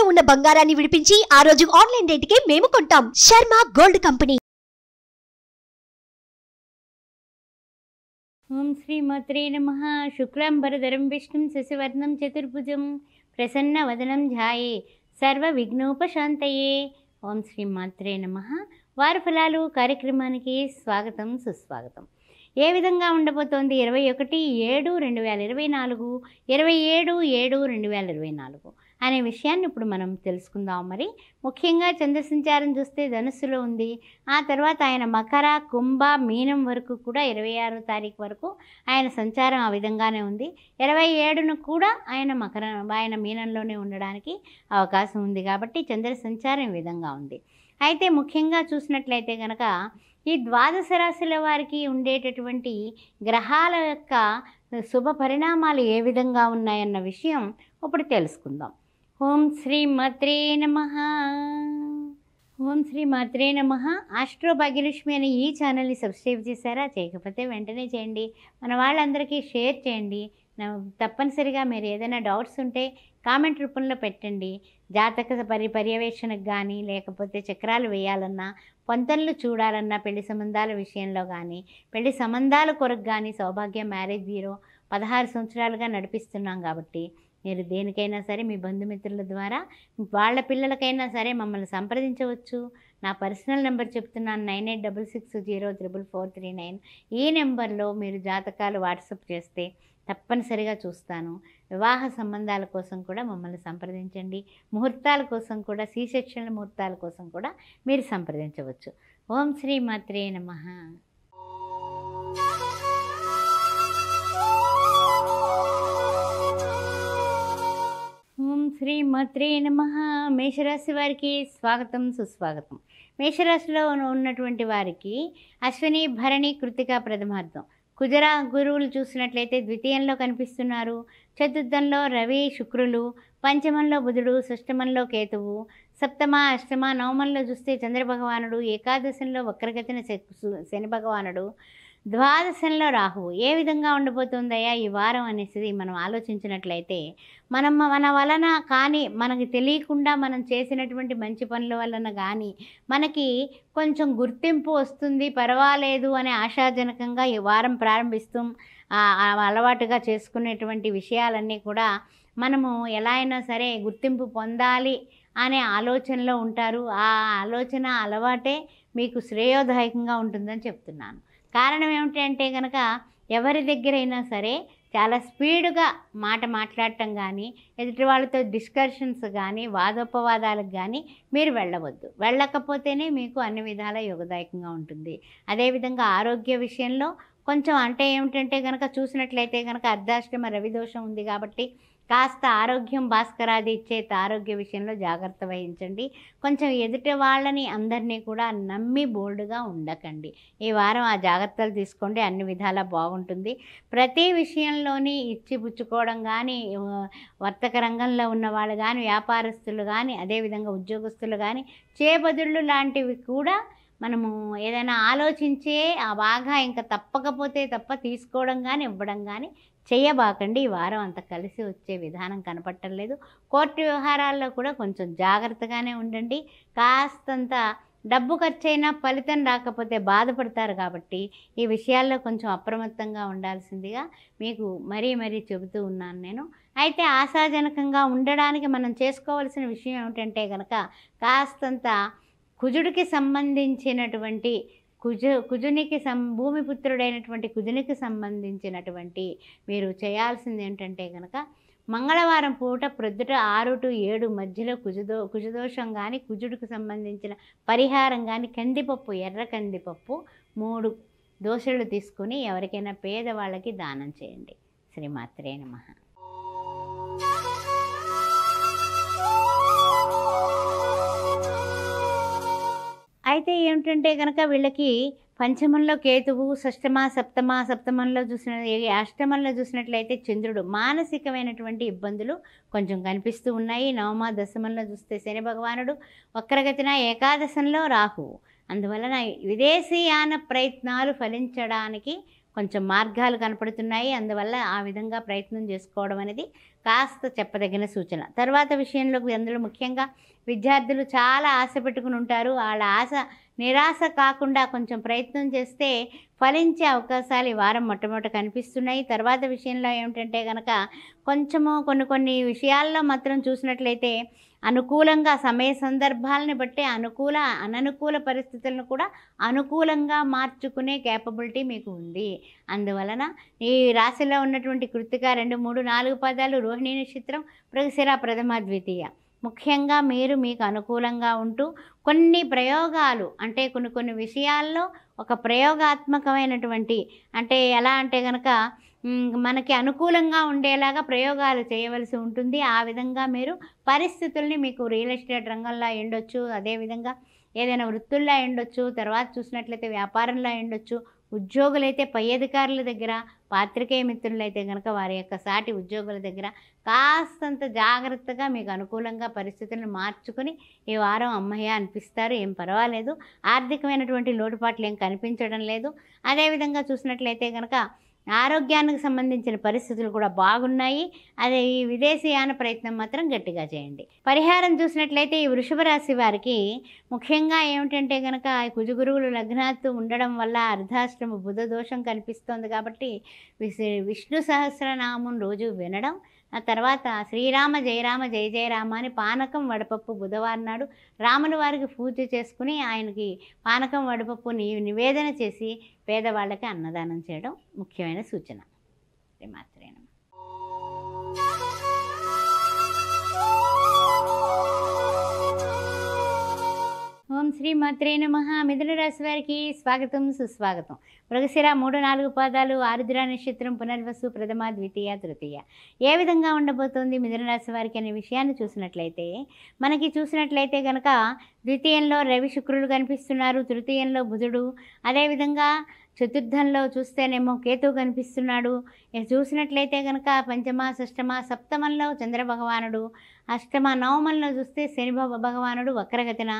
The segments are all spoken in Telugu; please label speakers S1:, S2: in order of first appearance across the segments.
S1: తాకట్టులో ఉన్న బంగారాన్ని విడిపించి ఆ రోజు ఆన్లైన్ కి మేము కొంటాం శర్మ గోల్డ్ కంపెనీ ఓం శ్రీ మాత్రే నమ శుక్రం భరధరం విష్ణుం శశివర్ణం చతుర్భుజం ప్రసన్న వదనం ధ్యాయే సర్వ విఘ్నోపశాంతయే ఓం శ్రీ మాత్రే నమ వారి ఫలాలు కార్యక్రమానికి స్వాగతం సుస్వాగతం ఏ విధంగా ఉండబోతోంది ఇరవై ఒకటి ఏడు రెండు వేల ఇరవై నాలుగు ఇరవై ఏడు ఏడు రెండు వేల ఇరవై నాలుగు అనే విషయాన్ని ఇప్పుడు మనం తెలుసుకుందాం మరి ముఖ్యంగా చంద్రసంచారం చూస్తే ధనుసులో ఉంది ఆ తర్వాత ఆయన మకర కుంభ మీనం వరకు కూడా ఇరవై ఆరో తారీఖు వరకు ఆయన సంచారం ఆ విధంగానే ఉంది ఇరవై ఏడును కూడా ఆయన మకర ఆయన మీనంలోనే ఉండడానికి అవకాశం ఉంది కాబట్టి చంద్ర సంచారం విధంగా ఉంది అయితే ముఖ్యంగా చూసినట్లయితే కనుక ఈ ద్వాదశ రాశుల వారికి ఉండేటటువంటి గ్రహాల యొక్క శుభ పరిణామాలు ఏ విధంగా ఉన్నాయన్న విషయం ఇప్పుడు తెలుసుకుందాం ఓం శ్రీ మాత్రే నమ ఓం శ్రీ మాత్రే నమ ఆస్ట్రో భాగ్యలక్ష్మి అనే ఈ ఛానల్ని సబ్స్క్రైబ్ చేశారా చేయకపోతే వెంటనే చేయండి మన వాళ్ళందరికీ షేర్ చేయండి తప్పనిసరిగా మీరు ఏదైనా డౌట్స్ ఉంటే కామెంట్ రూపంలో పెట్టండి జాతక పరి పర్యవేక్షణకు కానీ లేకపోతే చక్రాలు వేయాలన్నా పంతనలు చూడాలన్నా పెళ్లి సంబంధాల విషయంలో కానీ పెళ్లి సంబంధాల కొరకు కానీ సౌభాగ్య మ్యారేజ్ బ్యూరో పదహారు సంవత్సరాలుగా నడిపిస్తున్నాం కాబట్టి మీరు దేనికైనా సరే మీ బంధుమిత్రుల ద్వారా వాళ్ళ పిల్లలకైనా సరే మమ్మల్ని సంప్రదించవచ్చు నా పర్సనల్ నెంబర్ చెప్తున్నాను nine eight double six zero triple four three nine ఈ నెంబర్లో మీరు జాతకాలు వాట్సప్ చేస్తే తప్పనిసరిగా చూస్తాను వివాహ సంబంధాల కోసం కూడా మమ్మల్ని సంప్రదించండి ముహూర్తాల కోసం కూడా సీ సెక్షన్ల ముహూర్తాల కోసం కూడా మీరు సంప్రదించవచ్చు ఓం శ్రీ మాత్రే నమ శ్రీమత్రే నమ మేషరాశి వారికి స్వాగతం సుస్వాగతం మేషరాశిలో ఉన్నటువంటి వారికి అశ్విని భరణి కృతిక ప్రథమార్థం కుజరా గురువులు చూసినట్లయితే ద్వితీయంలో కనిపిస్తున్నారు చతుర్థంలో రవి శుక్రులు పంచమంలో బుధుడు షష్టమంలో కేతువు సప్తమ అష్టమ నవమంలో చూస్తే చంద్రభగవానుడు ఏకాదశంలో వక్రగతిన శని భగవానుడు ద్వాదశంలో రాహువు ఏ విధంగా ఉండబోతుందయ్యా ఈ వారం అనేసి మనం ఆలోచించినట్లయితే మనం మన వలన కానీ మనకి తెలియకుండా మనం చేసినటువంటి మంచి పనుల వలన కానీ మనకి కొంచెం గుర్తింపు వస్తుంది పర్వాలేదు అనే ఆశాజనకంగా ఈ వారం ప్రారంభిస్తూ అలవాటుగా చేసుకునేటువంటి విషయాలన్నీ కూడా మనము ఎలా అయినా సరే గుర్తింపు పొందాలి అనే ఆలోచనలో ఉంటారు ఆ ఆలోచన అలవాటే మీకు శ్రేయోదాయకంగా ఉంటుందని చెప్తున్నాను కారణం ఏమిటంటే కనుక ఎవరి దగ్గరైనా సరే చాలా స్పీడ్గా మాట మాట్లాడటం కానీ ఎదుటి వాళ్ళతో డిస్కషన్స్ కానీ వాదోపవాదాలకు కానీ మీరు వెళ్ళవద్దు వెళ్ళకపోతేనే మీకు అన్ని విధాల యోగదాయకంగా ఉంటుంది అదేవిధంగా ఆరోగ్య విషయంలో కొంచెం అంటే ఏమిటంటే కనుక చూసినట్లయితే కనుక అర్ధాష్టమ రవిదోషం ఉంది కాబట్టి కాస్త ఆరోగ్యం భాస్కరాది చేత ఆరోగ్య విషయంలో జాగ్రత్త వహించండి కొంచెం ఎదుటి వాళ్ళని అందరినీ కూడా నమ్మి బోల్డ్గా ఉండకండి ఈ వారం ఆ జాగ్రత్తలు తీసుకోండి అన్ని విధాలా బాగుంటుంది ప్రతి విషయంలోని ఇచ్చిపుచ్చుకోవడం కానీ వర్తక రంగంలో ఉన్న వాళ్ళు కానీ వ్యాపారస్తులు కానీ అదేవిధంగా ఉద్యోగస్తులు కానీ చేబదుళ్ళు లాంటివి కూడా మనము ఏదైనా ఆలోచించే ఆ బాగా ఇంకా తప్పకపోతే తప్ప తీసుకోవడం కానీ ఇవ్వడం కానీ చేయబాకండి ఈ వారం అంత కలిసి వచ్చే విధానం కనపడటం లేదు కోర్టు వ్యవహారాల్లో కూడా కొంచెం జాగ్రత్తగానే ఉండండి కాస్తంత డబ్బు ఖర్చైనా ఫలితం రాకపోతే బాధపడతారు కాబట్టి ఈ విషయాల్లో కొంచెం అప్రమత్తంగా ఉండాల్సిందిగా మీకు మరీ మరీ చెబుతూ ఉన్నాను నేను అయితే ఆశాజనకంగా ఉండడానికి మనం చేసుకోవాల్సిన విషయం ఏమిటంటే కనుక కాస్తంత కుజుడికి సంబంధించినటువంటి కుజ కుజునికి సం భూమిపుత్రుడైనటువంటి కుజునికి సంబంధించినటువంటి మీరు చేయాల్సింది ఏంటంటే కనుక మంగళవారం పూట ప్రొద్దుట ఆరు టు ఏడు మధ్యలో కుజదో కుజదోషం కానీ కుజుడికి సంబంధించిన పరిహారం కానీ కందిపప్పు ఎర్ర కందిపప్పు మూడు దోశలు తీసుకుని ఎవరికైనా పేదవాళ్ళకి దానం చేయండి శ్రీమాత్రే నమ అయితే ఏమిటంటే కనుక వీళ్ళకి పంచమంలో కేతువు షష్టమ సప్తమ సప్తమంలో చూసిన అష్టమంలో చూసినట్లయితే చంద్రుడు మానసికమైనటువంటి ఇబ్బందులు కొంచెం కనిపిస్తూ ఉన్నాయి నవమ దశమంలో చూస్తే శని భగవానుడు వక్రగతిన ఏకాదశంలో రాహువు అందువలన విదేశీయాన ప్రయత్నాలు ఫలించడానికి కొంచెం మార్గాలు కనపడుతున్నాయి అందువల్ల ఆ విధంగా ప్రయత్నం చేసుకోవడం అనేది కాస్త చెప్పదగిన సూచన తర్వాత విషయంలో అందులో ముఖ్యంగా విద్యార్థులు చాలా ఆశ పెట్టుకుని ఉంటారు వాళ్ళ ఆశ నిరాశ కాకుండా కొంచెం ప్రయత్నం చేస్తే ఫలించే అవకాశాలు ఈ వారం మొట్టమొదట కనిపిస్తున్నాయి తర్వాత విషయంలో ఏమిటంటే కనుక కొంచెము కొన్ని కొన్ని విషయాల్లో మాత్రం చూసినట్లయితే అనుకూలంగా సమయ సందర్భాలని బట్టి అనుకూల అననుకూల పరిస్థితులను కూడా అనుకూలంగా మార్చుకునే క్యాపబిలిటీ మీకు ఉంది అందువలన ఈ రాశిలో ఉన్నటువంటి కృతిక రెండు మూడు నాలుగు పదాలు రోహిణీ నక్షత్రం ప్రగశిరా ప్రథమ ద్వితీయ ముఖ్యంగా మీరు మీకు అనుకూలంగా ఉంటూ కొన్ని ప్రయోగాలు అంటే కొన్ని కొన్ని విషయాల్లో ఒక ప్రయోగాత్మకమైనటువంటి అంటే ఎలా అంటే కనుక మనకి అనుకూలంగా ఉండేలాగా ప్రయోగాలు చేయవలసి ఉంటుంది ఆ విధంగా మీరు పరిస్థితుల్ని మీకు రియల్ ఎస్టేట్ రంగంలో ఉండొచ్చు అదేవిధంగా ఏదైనా వృత్తుల్లో ఉండొచ్చు తర్వాత చూసినట్లయితే వ్యాపారంలో ఉండొచ్చు ఉద్యోగులైతే పై అధికారుల దగ్గర పాత్రికేయ మిత్రులైతే కనుక వారి యొక్క సాటి ఉద్యోగుల దగ్గర కాస్తంత జాగ్రత్తగా మీకు అనుకూలంగా పరిస్థితులను మార్చుకుని ఈ వారం అమ్మయ్య అనిపిస్తారు ఏం పర్వాలేదు ఆర్థికమైనటువంటి లోటుపాట్లు ఏం కనిపించడం లేదు అదేవిధంగా చూసినట్లయితే కనుక ఆరోగ్యానికి సంబంధించిన పరిస్థితులు కూడా బాగున్నాయి అదే ఈ విదేశీయాన ప్రయత్నం మాత్రం గట్టిగా చేయండి పరిహారం చూసినట్లయితే ఈ వృషభ రాశి వారికి ముఖ్యంగా ఏమిటంటే కనుక కుజుగురువులు లగ్నాత్తు ఉండడం వల్ల అర్ధాశ్రమ బుధ దోషం కనిపిస్తోంది కాబట్టి విష్ణు సహస్రనామం రోజు వినడం ఆ తర్వాత శ్రీరామ జయరామ జయ జయరామ అని పానకం వడపప్పు బుధవారం నాడు రాముని వారికి పూజ చేసుకుని ఆయనకి పానకం వడపప్పు నివేదన చేసి పేదవాళ్ళకి అన్నదానం చేయడం ముఖ్యమైన సూచన శ్రీమాత్రేణ ఓం శ్రీ మాత్రే నమ మిథున రాశి వారికి స్వాగతం సుస్వాగతం మృగశిర మూడు నాలుగు పాదాలు ఆరుద్ర నక్షత్రం పునర్వసు ప్రథమ ద్వితీయ తృతీయ ఏ విధంగా ఉండబోతోంది మిథున రాశి వారికి అనే విషయాన్ని చూసినట్లయితే మనకి చూసినట్లయితే కనుక ద్వితీయంలో రవి శుక్రులు కనిపిస్తున్నారు తృతీయంలో బుధుడు అదేవిధంగా చతుర్థంలో చూస్తేనేమో కేతు కనిపిస్తున్నాడు చూసినట్లయితే కనుక పంచమ షష్టమ సప్తమంలో చంద్రభగవానుడు అష్టమ నవమంలో చూస్తే శని భగవానుడు వక్రగతిన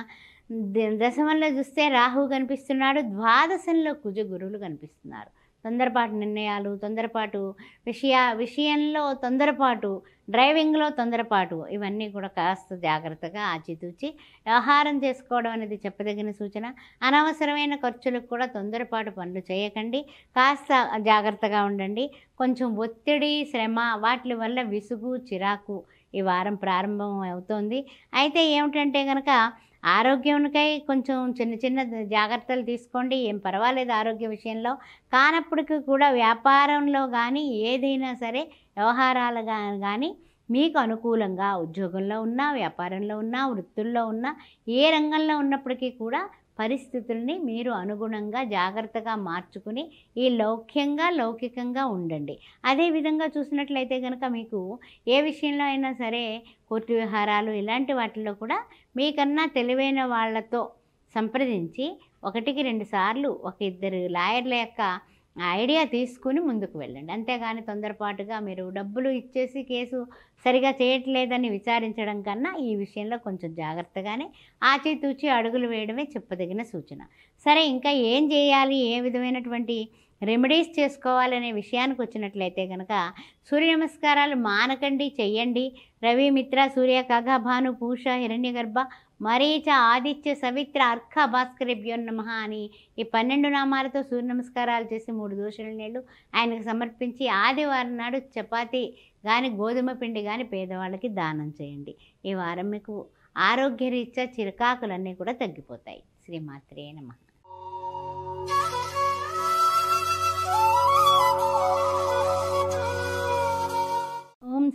S1: దశమంలో చూస్తే రాహు కనిపిస్తున్నాడు ద్వాదశంలో కుజ గురువులు కనిపిస్తున్నారు తొందరపాటు నిర్ణయాలు తొందరపాటు విషయ విషయంలో తొందరపాటు డ్రైవింగ్లో తొందరపాటు ఇవన్నీ కూడా కాస్త జాగ్రత్తగా ఆచితూచి వ్యవహారం చేసుకోవడం అనేది చెప్పదగిన సూచన అనవసరమైన ఖర్చులకు కూడా తొందరపాటు పనులు చేయకండి కాస్త జాగ్రత్తగా ఉండండి కొంచెం ఒత్తిడి శ్రమ వాటి వల్ల విసుగు చిరాకు ఈ వారం ప్రారంభం అవుతోంది అయితే ఏమిటంటే కనుక ఆరోగ్యంకై కొంచెం చిన్న చిన్న జాగ్రత్తలు తీసుకోండి ఏం పర్వాలేదు ఆరోగ్య విషయంలో కానప్పటికీ కూడా వ్యాపారంలో కానీ ఏదైనా సరే వ్యవహారాలు కానీ మీకు అనుకూలంగా ఉద్యోగంలో ఉన్నా వ్యాపారంలో ఉన్నా వృత్తుల్లో ఉన్నా ఏ రంగంలో ఉన్నప్పటికీ కూడా పరిస్థితుల్ని మీరు అనుగుణంగా జాగ్రత్తగా మార్చుకుని ఈ లౌక్యంగా లౌకికంగా ఉండండి అదేవిధంగా చూసినట్లయితే కనుక మీకు ఏ విషయంలో అయినా సరే కోర్టు వ్యవహారాలు ఇలాంటి వాటిల్లో కూడా మీకన్నా తెలివైన వాళ్ళతో సంప్రదించి ఒకటికి రెండు సార్లు ఒక ఇద్దరు లాయర్ల యొక్క ఆ ఐడియా తీసుకుని ముందుకు వెళ్ళండి అంతేగాని తొందరపాటుగా మీరు డబ్బులు ఇచ్చేసి కేసు సరిగా చేయట్లేదని విచారించడం కన్నా ఈ విషయంలో కొంచెం జాగ్రత్తగానే ఆచితూచి అడుగులు వేయడమే చెప్పదగిన సూచన సరే ఇంకా ఏం చేయాలి ఏ విధమైనటువంటి రెమెడీస్ చేసుకోవాలనే విషయానికి వచ్చినట్లయితే కనుక సూర్య నమస్కారాలు మానకండి చెయ్యండి రవి మిత్ర సూర్య కగ భాను పూష హిరణ్య గర్భ మరీచ ఆదిత్య సవిత్ర అర్ఖ భాస్కరేభ్యో నమ అని ఈ పన్నెండు నామాలతో సూర్య నమస్కారాలు చేసి మూడు దోషుల నీళ్లు ఆయనకు సమర్పించి ఆదివారం నాడు చపాతి కానీ గోధుమ పిండి కానీ పేదవాళ్ళకి దానం చేయండి ఈ వారం మీకు ఆరోగ్యరీత్యా చిరకాకులన్నీ కూడా తగ్గిపోతాయి శ్రీమాత్రే నమ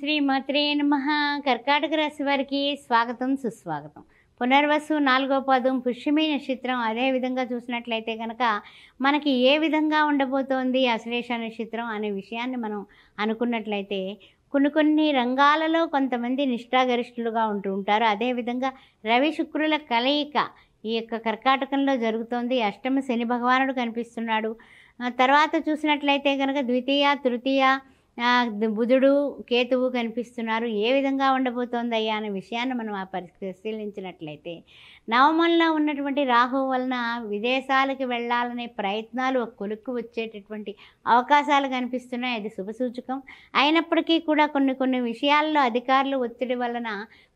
S1: శ్రీ మాత్రే నమ కర్కాటక రాశి వారికి స్వాగతం సుస్వాగతం పునర్వసు నాలుగో పదం పుష్యమి నక్షత్రం అదేవిధంగా చూసినట్లయితే కనుక మనకి ఏ విధంగా ఉండబోతోంది అశ్లేష నక్షత్రం అనే విషయాన్ని మనం అనుకున్నట్లయితే కొన్ని కొన్ని రంగాలలో కొంతమంది నిష్ఠాగరిష్ఠులుగా ఉంటూ ఉంటారు అదేవిధంగా రవి శుక్రుల కలయిక ఈ యొక్క కర్కాటకంలో జరుగుతోంది అష్టమ శని భగవానుడు కనిపిస్తున్నాడు తర్వాత చూసినట్లయితే కనుక ద్వితీయ తృతీయ బుధుడు కేతువు కనిపిస్తున్నారు ఏ విధంగా ఉండబోతోందయ్యా అనే విషయాన్ని మనం ఆ పరిశీలించినట్లయితే నవమంలో ఉన్నటువంటి రాహు వలన విదేశాలకు వెళ్ళాలనే ప్రయత్నాలు ఒక కొలుక్కు వచ్చేటటువంటి అవకాశాలు కనిపిస్తున్నాయి అది సూచకం అయినప్పటికీ కూడా కొన్ని కొన్ని విషయాల్లో అధికారులు ఒత్తిడి వలన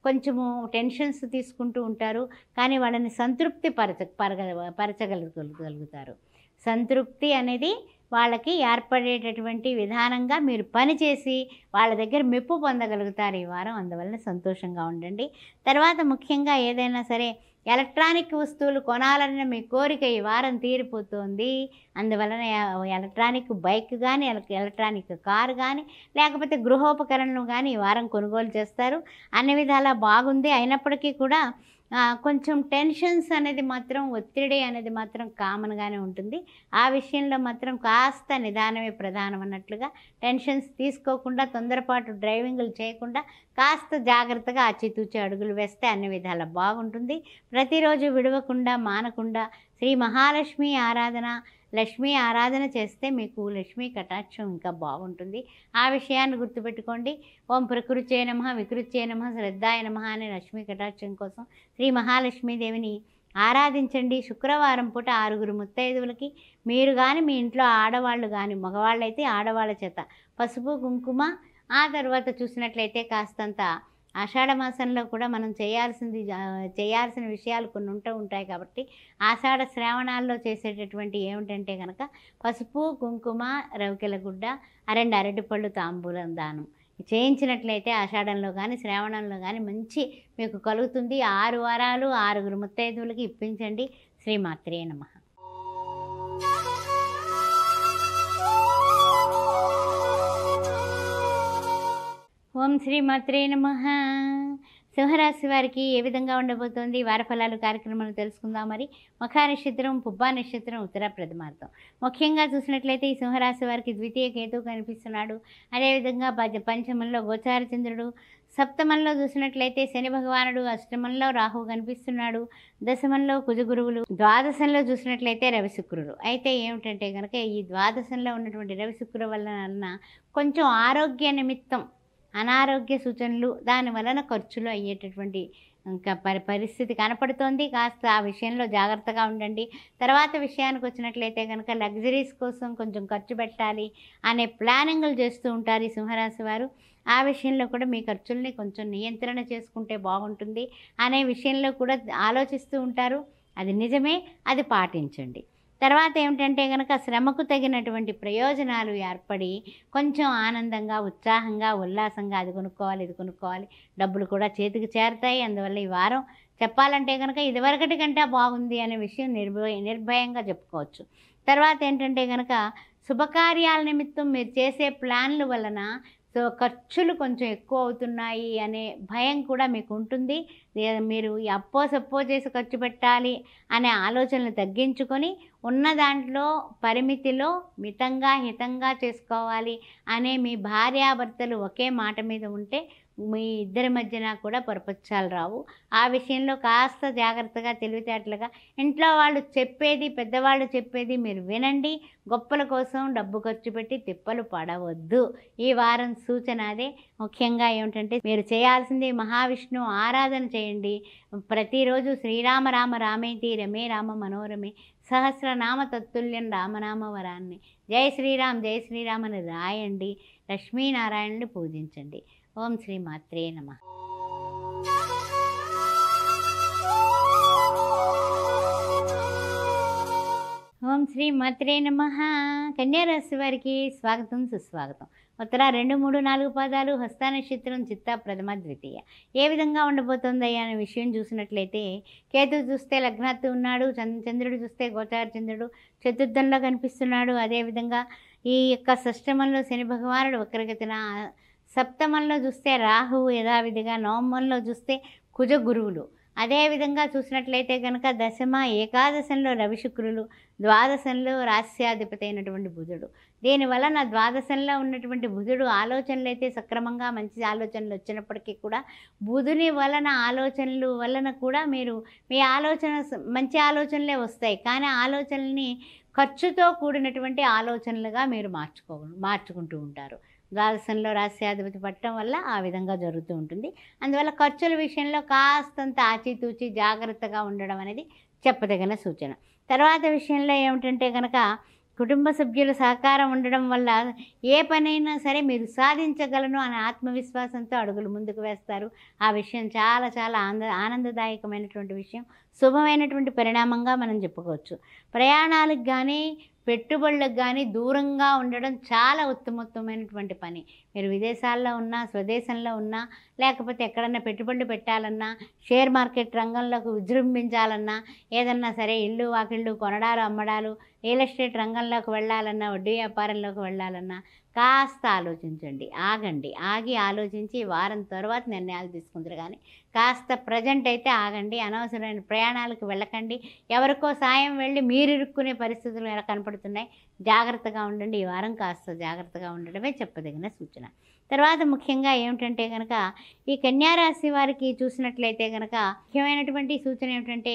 S1: కొంచెము టెన్షన్స్ తీసుకుంటూ ఉంటారు కానీ వాళ్ళని సంతృప్తి పరచ పరగ పరచగలగలుగుతారు సంతృప్తి అనేది వాళ్ళకి ఏర్పడేటటువంటి విధానంగా మీరు పనిచేసి వాళ్ళ దగ్గర మెప్పు పొందగలుగుతారు ఈ వారం అందువల్ల సంతోషంగా ఉండండి తర్వాత ముఖ్యంగా ఏదైనా సరే ఎలక్ట్రానిక్ వస్తువులు కొనాలన్న మీ కోరిక ఈ వారం తీరిపోతుంది అందువలన ఎలక్ట్రానిక్ బైక్ కానీ ఎలక్ట్రానిక్ కారు కానీ లేకపోతే గృహోపకరణలు కానీ ఈ వారం కొనుగోలు చేస్తారు అన్ని విధాలా బాగుంది అయినప్పటికీ కూడా కొంచెం టెన్షన్స్ అనేది మాత్రం ఒత్తిడి అనేది మాత్రం కామన్గానే ఉంటుంది ఆ విషయంలో మాత్రం కాస్త నిదానమే ప్రధానం అన్నట్లుగా టెన్షన్స్ తీసుకోకుండా తొందరపాటు డ్రైవింగ్లు చేయకుండా కాస్త జాగ్రత్తగా చితూచి అడుగులు వేస్తే అన్ని విధాల బాగుంటుంది ప్రతిరోజు విడవకుండా మానకుండా శ్రీ మహాలక్ష్మి ఆరాధన లక్ష్మీ ఆరాధన చేస్తే మీకు లక్ష్మీ కటాక్షం ఇంకా బాగుంటుంది ఆ విషయాన్ని గుర్తుపెట్టుకోండి ఓం ప్రకృతే నమ వికృతే నమ శ్రద్ధాయ నమ అనే లక్ష్మీ కటాక్షం కోసం శ్రీ మహాలక్ష్మీదేవిని ఆరాధించండి శుక్రవారం పూట ఆరుగురు ముత్తైదువులకి మీరు కానీ మీ ఇంట్లో ఆడవాళ్ళు కానీ మగవాళ్ళైతే ఆడవాళ్ళ చేత పసుపు కుంకుమ ఆ తర్వాత చూసినట్లయితే కాస్తంత ఆషాఢ మాసంలో కూడా మనం చేయాల్సింది చేయాల్సిన విషయాలు కొన్ని ఉంటూ ఉంటాయి కాబట్టి ఆషాఢ శ్రావణాల్లో చేసేటటువంటి ఏమిటంటే కనుక పసుపు కుంకుమ రవికెలగుడ్డ అరెండు అరటిపళ్ళు తాంబూలం దానం చేయించినట్లయితే ఆషాఢంలో కానీ శ్రావణంలో కానీ మంచి మీకు కలుగుతుంది ఆరు వారాలు ఆరుగురు ముత్తైదువులకి ఇప్పించండి శ్రీమాత్రే నమ ఓం శ్రీ మాత్రే నమ సింహరాశి వారికి ఏ విధంగా ఉండబోతోంది వారఫలాలు కార్యక్రమాలు తెలుసుకుందాం మరి ముఖ నక్షత్రం పుబ్బా నక్షత్రం ఉత్తర ప్రథమార్థం ముఖ్యంగా చూసినట్లయితే ఈ సింహరాశి వారికి ద్వితీయ కేతు కనిపిస్తున్నాడు అదేవిధంగా పజ పంచమంలో గోచారచంద్రుడు సప్తమంలో చూసినట్లయితే శని భగవానుడు అష్టమంలో రాహు కనిపిస్తున్నాడు దశమంలో కుజగురువులు ద్వాదశంలో చూసినట్లయితే రవిశుక్రుడు అయితే ఏమిటంటే కనుక ఈ ద్వాదశంలో ఉన్నటువంటి రవిశుక్రు వలన కొంచెం ఆరోగ్య నిమిత్తం అనారోగ్య సూచనలు దాని వలన ఖర్చులు అయ్యేటటువంటి ఇంకా పరి పరిస్థితి కనపడుతోంది కాస్త ఆ విషయంలో జాగ్రత్తగా ఉండండి తర్వాత విషయానికి వచ్చినట్లయితే కనుక లగ్జరీస్ కోసం కొంచెం ఖర్చు పెట్టాలి అనే ప్లానింగ్లు చేస్తూ ఉంటారు ఈ సింహరాశి వారు ఆ విషయంలో కూడా మీ ఖర్చుల్ని కొంచెం నియంత్రణ చేసుకుంటే బాగుంటుంది అనే విషయంలో కూడా ఆలోచిస్తూ ఉంటారు అది నిజమే అది పాటించండి తర్వాత ఏమిటంటే కనుక శ్రమకు తగినటువంటి ప్రయోజనాలు ఏర్పడి కొంచెం ఆనందంగా ఉత్సాహంగా ఉల్లాసంగా అది కొనుక్కోవాలి ఇది కొనుక్కోవాలి డబ్బులు కూడా చేతికి చేరతాయి అందువల్ల ఈ వారం చెప్పాలంటే కనుక ఇదివరకటి కంటే బాగుంది అనే విషయం నిర్భయ నిర్భయంగా చెప్పుకోవచ్చు తర్వాత ఏంటంటే కనుక శుభకార్యాల నిమిత్తం మీరు చేసే ప్లాన్లు వలన సో ఖర్చులు కొంచెం ఎక్కువ అవుతున్నాయి అనే భయం కూడా మీకు ఉంటుంది మీరు అప్పో సప్పో చేసి ఖర్చు పెట్టాలి అనే ఆలోచనలు తగ్గించుకొని ఉన్న దాంట్లో పరిమితిలో మితంగా హితంగా చేసుకోవాలి అనే మీ భార్యాభర్తలు ఒకే మాట మీద ఉంటే మీ ఇద్దరి మధ్యన కూడా పొరపచ్చాలు రావు ఆ విషయంలో కాస్త జాగ్రత్తగా తెలివితేటలుగా ఇంట్లో వాళ్ళు చెప్పేది పెద్దవాళ్ళు చెప్పేది మీరు వినండి గొప్పల కోసం డబ్బు ఖర్చు పెట్టి తిప్పలు పడవద్దు ఈ వారం సూచన అదే ముఖ్యంగా ఏమిటంటే మీరు చేయాల్సింది మహావిష్ణువు ఆరాధన చేయండి ప్రతిరోజు శ్రీరామ రామ రామేతి రమే రామ మనోరమే సహస్రనామ తత్తుల్యం రామనామ వరాన్ని జై శ్రీరామ్ జై శ్రీరామ్ అని రాయండి లక్ష్మీనారాయణుని పూజించండి ఓం శ్రీ మాత్రే నమ ఓం శ్రీ మాత్రే నమ కన్యారాశి వారికి స్వాగతం సుస్వాగతం ఉత్తర రెండు మూడు నాలుగు పాదాలు హస్త నక్షత్రం చిత్త ప్రథమ ద్వితీయ ఏ విధంగా ఉండబోతుందయ్యా అనే విషయం చూసినట్లయితే కేతు చూస్తే లగ్నాత్తు ఉన్నాడు చంద్రుడు చూస్తే గోచార చంద్రుడు చతుర్థంలో కనిపిస్తున్నాడు అదేవిధంగా ఈ యొక్క సష్టమంలో శని భగవానుడు వక్రగతిన సప్తమంలో చూస్తే రాహువు యథావిధిగా నవమంలో చూస్తే కుజ గురువులు అదేవిధంగా చూసినట్లయితే కనుక దశమ ఏకాదశంలో రవిశుక్రులు ద్వాదశంలో రాస్యాధిపతి అయినటువంటి బుధుడు దీనివల్ల నా ద్వాదశంలో ఉన్నటువంటి బుధుడు ఆలోచనలు అయితే సక్రమంగా మంచి ఆలోచనలు వచ్చినప్పటికీ కూడా బుధుని వలన ఆలోచనలు వలన కూడా మీరు మీ ఆలోచన మంచి ఆలోచనలే వస్తాయి కానీ ఆలోచనల్ని ఖర్చుతో కూడినటువంటి ఆలోచనలుగా మీరు మార్చుకో మార్చుకుంటూ ఉంటారు ద్వాదశంలో రాశి అధిపతి పట్టడం వల్ల ఆ విధంగా జరుగుతూ ఉంటుంది అందువల్ల ఖర్చుల విషయంలో కాస్తంత ఆచితూచి జాగ్రత్తగా ఉండడం అనేది చెప్పదగిన సూచన తర్వాత విషయంలో ఏమిటంటే కనుక కుటుంబ సభ్యుల సహకారం ఉండడం వల్ల ఏ పనైనా సరే మీరు సాధించగలను అనే ఆత్మవిశ్వాసంతో అడుగులు ముందుకు వేస్తారు ఆ విషయం చాలా చాలా ఆనంద ఆనందదాయకమైనటువంటి విషయం శుభమైనటువంటి పరిణామంగా మనం చెప్పుకోవచ్చు ప్రయాణాలకు కానీ పెట్టుబడులకు కానీ దూరంగా ఉండడం చాలా ఉత్తమోత్తమైనటువంటి పని మీరు విదేశాల్లో ఉన్నా స్వదేశంలో ఉన్నా లేకపోతే ఎక్కడన్నా పెట్టుబడులు పెట్టాలన్నా షేర్ మార్కెట్ రంగంలోకి విజృంభించాలన్నా ఏదన్నా సరే ఇల్లు వాకిళ్ళు కొనడాలు అమ్మడాలు రియల్ ఎస్టేట్ రంగంలోకి వెళ్ళాలన్నా వడ్డీ వ్యాపారంలోకి వెళ్ళాలన్నా కాస్త ఆలోచించండి ఆగండి ఆగి ఆలోచించి వారం తర్వాత నిర్ణయాలు తీసుకుంటారు కానీ కాస్త ప్రజెంట్ అయితే ఆగండి అనవసరమైన ప్రయాణాలకు వెళ్ళకండి ఎవరికో సాయం వెళ్ళి మీరు ఇరుక్కునే పరిస్థితులు ఎలా కనపడుతున్నాయి జాగ్రత్తగా ఉండండి ఈ వారం కాస్త జాగ్రత్తగా ఉండడమే చెప్పదగిన సూచన తర్వాత ముఖ్యంగా ఏమిటంటే కనుక ఈ కన్యారాశి వారికి చూసినట్లయితే కనుక ముఖ్యమైనటువంటి సూచన ఏమిటంటే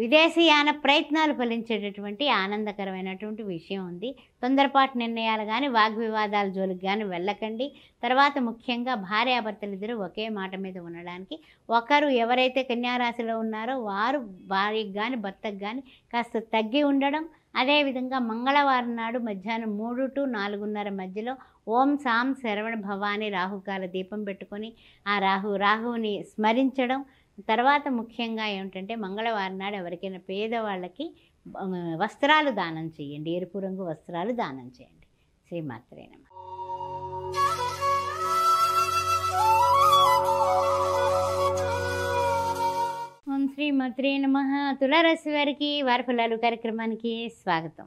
S1: విదేశీయాన ప్రయత్నాలు ఫలించేటటువంటి ఆనందకరమైనటువంటి విషయం ఉంది తొందరపాటు నిర్ణయాలు కానీ వాగ్వివాదాల జోలికి కానీ వెళ్ళకండి తర్వాత ముఖ్యంగా భార్యాభర్తలిద్దరూ ఒకే మాట మీద ఉండడానికి ఒకరు ఎవరైతే కన్యారాశిలో ఉన్నారో వారు భార్యకు కానీ భర్తకు కానీ కాస్త తగ్గి ఉండడం అదేవిధంగా మంగళవారం నాడు మధ్యాహ్నం మూడు టు నాలుగున్నర మధ్యలో ఓం సాం శరవణ భవాని రాహుకాల దీపం పెట్టుకొని ఆ రాహు రాహువుని స్మరించడం తర్వాత ముఖ్యంగా ఏమిటంటే మంగళవారం నాడు ఎవరికైనా పేదవాళ్ళకి వస్త్రాలు దానం చేయండి ఎరుపు రంగు వస్త్రాలు దానం చేయండి శ్రీమాత్రేనమ్మ నమ శ్రీ నమ తులారాశి వారికి వారఫలాలు కార్యక్రమానికి స్వాగతం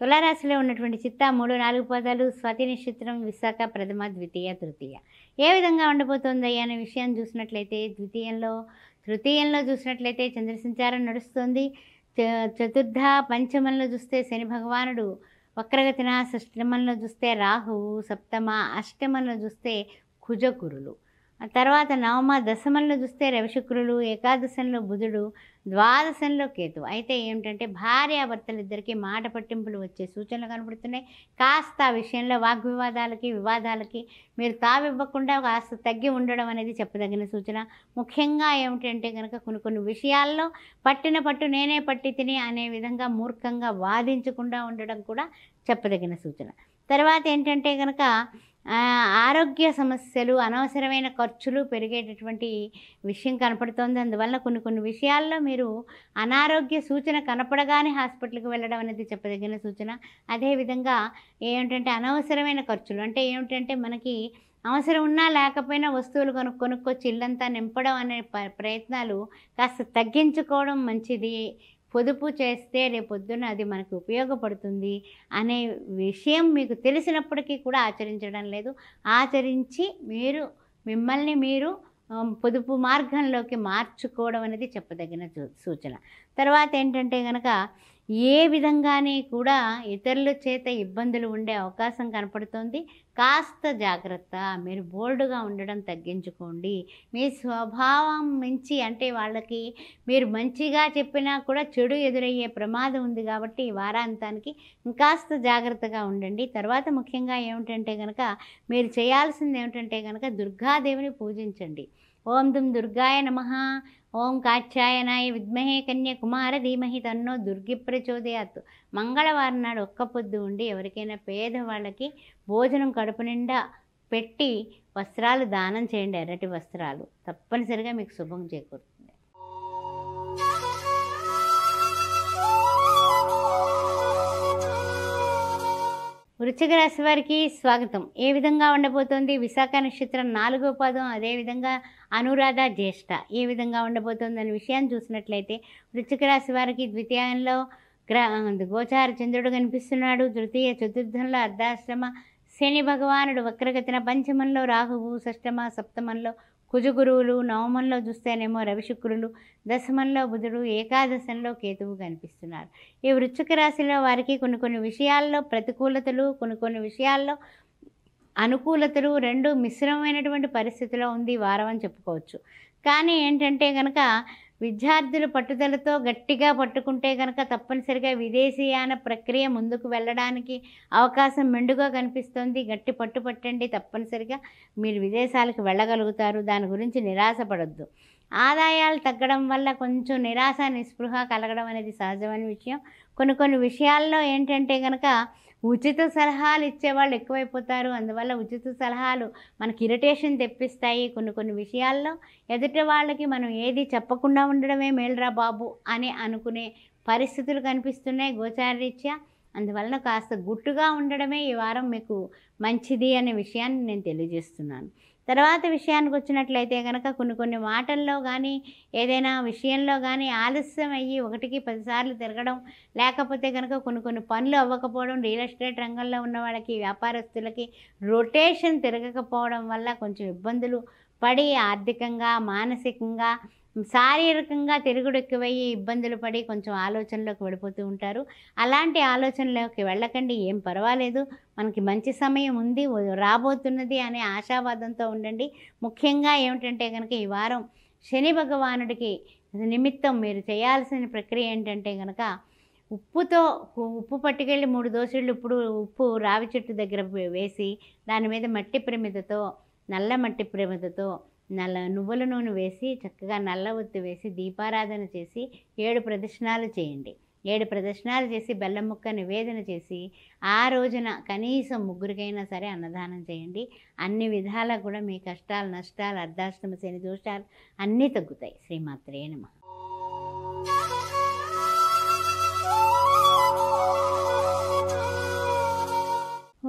S1: తులారాశిలో ఉన్నటువంటి చిత్త మూడు నాలుగు పదాలు స్వతి నక్షత్రం విశాఖ ప్రథమ ద్వితీయ తృతీయ ఏ విధంగా ఉండబోతోంది అనే విషయాన్ని చూసినట్లయితే ద్వితీయంలో తృతీయంలో చూసినట్లయితే చంద్రసంచారం నడుస్తుంది చతుర్థ పంచమంలో చూస్తే శని భగవానుడు వక్రగతిన షష్టమంలో చూస్తే రాహువు సప్తమ అష్టమంలో చూస్తే కుజకురులు తర్వాత నవమ దశమంలో చూస్తే రవిశుక్రులు ఏకాదశంలో బుధుడు ద్వాదశంలో కేతు అయితే ఏమిటంటే భార్యాభర్తలు ఇద్దరికి మాట పట్టింపులు వచ్చే సూచనలు కనబడుతున్నాయి కాస్త ఆ విషయంలో వాగ్వివాదాలకి వివాదాలకి మీరు తావివ్వకుండా కాస్త తగ్గి ఉండడం అనేది చెప్పదగిన సూచన ముఖ్యంగా ఏమిటంటే కనుక కొన్ని కొన్ని విషయాల్లో పట్టిన పట్టు నేనే పట్టి తిని అనే విధంగా మూర్ఖంగా వాదించకుండా ఉండడం కూడా చెప్పదగిన సూచన తర్వాత ఏంటంటే కనుక ఆరోగ్య సమస్యలు అనవసరమైన ఖర్చులు పెరిగేటటువంటి విషయం కనపడుతోంది అందువల్ల కొన్ని కొన్ని విషయాల్లో మీరు అనారోగ్య సూచన కనపడగానే హాస్పిటల్కి వెళ్ళడం అనేది చెప్పదగిన సూచన అదేవిధంగా ఏమిటంటే అనవసరమైన ఖర్చులు అంటే ఏమిటంటే మనకి అవసరం ఉన్నా లేకపోయినా వస్తువులు కొను కొనుక్కొచ్చి ఇల్లంతా నింపడం అనే ప్రయత్నాలు కాస్త తగ్గించుకోవడం మంచిది పొదుపు చేస్తే రేపొద్దున అది మనకు ఉపయోగపడుతుంది అనే విషయం మీకు తెలిసినప్పటికీ కూడా ఆచరించడం లేదు ఆచరించి మీరు మిమ్మల్ని మీరు పొదుపు మార్గంలోకి మార్చుకోవడం అనేది చెప్పదగిన సూచన తర్వాత ఏంటంటే కనుక ఏ విధంగానే కూడా ఇతరుల చేత ఇబ్బందులు ఉండే అవకాశం కనపడుతుంది కాస్త జాగ్రత్త మీరు బోల్డ్గా ఉండడం తగ్గించుకోండి మీ స్వభావం మించి అంటే వాళ్ళకి మీరు మంచిగా చెప్పినా కూడా చెడు ఎదురయ్యే ప్రమాదం ఉంది కాబట్టి వారాంతానికి ఇంకాస్త జాగ్రత్తగా ఉండండి తర్వాత ముఖ్యంగా ఏమిటంటే కనుక మీరు చేయాల్సింది ఏమిటంటే కనుక దుర్గాదేవిని పూజించండి ఓం దుమ్ దుర్గాయ నమ ఓం కాచ్యాయనాయ విద్మహే కన్య కుమార ధీమహి తన్నో దుర్గి ప్రచోదయాత్ మంగళవారం నాడు ఒక్క పొద్దు ఉండి ఎవరికైనా పేదవాళ్ళకి భోజనం కడుపు నిండా పెట్టి వస్త్రాలు దానం చేయండి ఎర్రటి వస్త్రాలు తప్పనిసరిగా మీకు శుభం చేకూరుతుంది వృశ్చిక రాశి వారికి స్వాగతం ఏ విధంగా ఉండబోతోంది విశాఖ నక్షత్రం నాలుగో పదం అదేవిధంగా అనురాధ జ్యేష్ఠ ఏ విధంగా ఉండబోతోంది అనే విషయాన్ని చూసినట్లయితే వృశ్చిక రాశి వారికి ద్వితీయంలో గ్ర గోచార చంద్రుడు కనిపిస్తున్నాడు తృతీయ చతుర్థంలో అర్ధాశ్రమ శని భగవానుడు వక్రగతిన పంచమంలో రాహువు షష్టమ సప్తమంలో కుజగురువులు నవమంలో చూస్తేనేమో రవిశుక్రులు దశమంలో బుధుడు ఏకాదశంలో కేతువు కనిపిస్తున్నారు ఈ వృచ్చిక రాశిలో వారికి కొన్ని కొన్ని విషయాల్లో ప్రతికూలతలు కొన్ని కొన్ని విషయాల్లో అనుకూలతలు రెండు మిశ్రమమైనటువంటి పరిస్థితిలో ఉంది వారం అని చెప్పుకోవచ్చు కానీ ఏంటంటే కనుక విద్యార్థులు పట్టుదలతో గట్టిగా పట్టుకుంటే కనుక తప్పనిసరిగా విదేశీయాన ప్రక్రియ ముందుకు వెళ్ళడానికి అవకాశం మెండుగా కనిపిస్తుంది గట్టి పట్టు పట్టండి తప్పనిసరిగా మీరు విదేశాలకు వెళ్ళగలుగుతారు దాని గురించి నిరాశపడద్దు ఆదాయాలు తగ్గడం వల్ల కొంచెం నిరాశ నిస్పృహ కలగడం అనేది సహజమైన విషయం కొన్ని కొన్ని విషయాల్లో ఏంటంటే కనుక ఉచిత సలహాలు ఇచ్చేవాళ్ళు ఎక్కువైపోతారు అందువల్ల ఉచిత సలహాలు మనకి ఇరిటేషన్ తెప్పిస్తాయి కొన్ని కొన్ని విషయాల్లో ఎదుటి వాళ్ళకి మనం ఏది చెప్పకుండా ఉండడమే మేలురా బాబు అని అనుకునే పరిస్థితులు కనిపిస్తున్నాయి గోచారరీత్యా అందువలన కాస్త గుట్టుగా ఉండడమే ఈ వారం మీకు మంచిది అనే విషయాన్ని నేను తెలియజేస్తున్నాను తర్వాత విషయానికి వచ్చినట్లయితే కనుక కొన్ని కొన్ని మాటల్లో కానీ ఏదైనా విషయంలో కానీ ఆలస్యం అయ్యి ఒకటికి పదిసార్లు తిరగడం లేకపోతే కనుక కొన్ని కొన్ని పనులు అవ్వకపోవడం రియల్ ఎస్టేట్ రంగంలో ఉన్న వాళ్ళకి వ్యాపారస్తులకి రొటేషన్ తిరగకపోవడం వల్ల కొంచెం ఇబ్బందులు పడి ఆర్థికంగా మానసికంగా శారీరకంగా తిరుగుడు ఎక్కువయ్యి ఇబ్బందులు పడి కొంచెం ఆలోచనలోకి వెళ్ళిపోతూ ఉంటారు అలాంటి ఆలోచనలోకి వెళ్ళకండి ఏం పర్వాలేదు మనకి మంచి సమయం ఉంది రాబోతున్నది అనే ఆశావాదంతో ఉండండి ముఖ్యంగా ఏమిటంటే కనుక ఈ వారం శని భగవానుడికి నిమిత్తం మీరు చేయాల్సిన ప్రక్రియ ఏంటంటే కనుక ఉప్పుతో ఉప్పు పట్టుకెళ్ళి మూడు దోశలు ఇప్పుడు ఉప్పు రావి చెట్టు దగ్గర వేసి దాని మీద మట్టి ప్రమిదతో నల్ల మట్టి ప్రమిదతో నల్ల నువ్వుల నూనె వేసి చక్కగా నల్ల ఒత్తి వేసి దీపారాధన చేసి ఏడు ప్రదక్షిణాలు చేయండి ఏడు ప్రదర్శనాలు చేసి బెల్లం ముక్క నివేదన చేసి ఆ రోజున కనీసం ముగ్గురికైనా సరే అన్నదానం చేయండి అన్ని విధాలా కూడా మీ కష్టాలు నష్టాలు అర్ధాష్టమ శని దోషాలు అన్నీ తగ్గుతాయి శ్రీమాత్రే నమ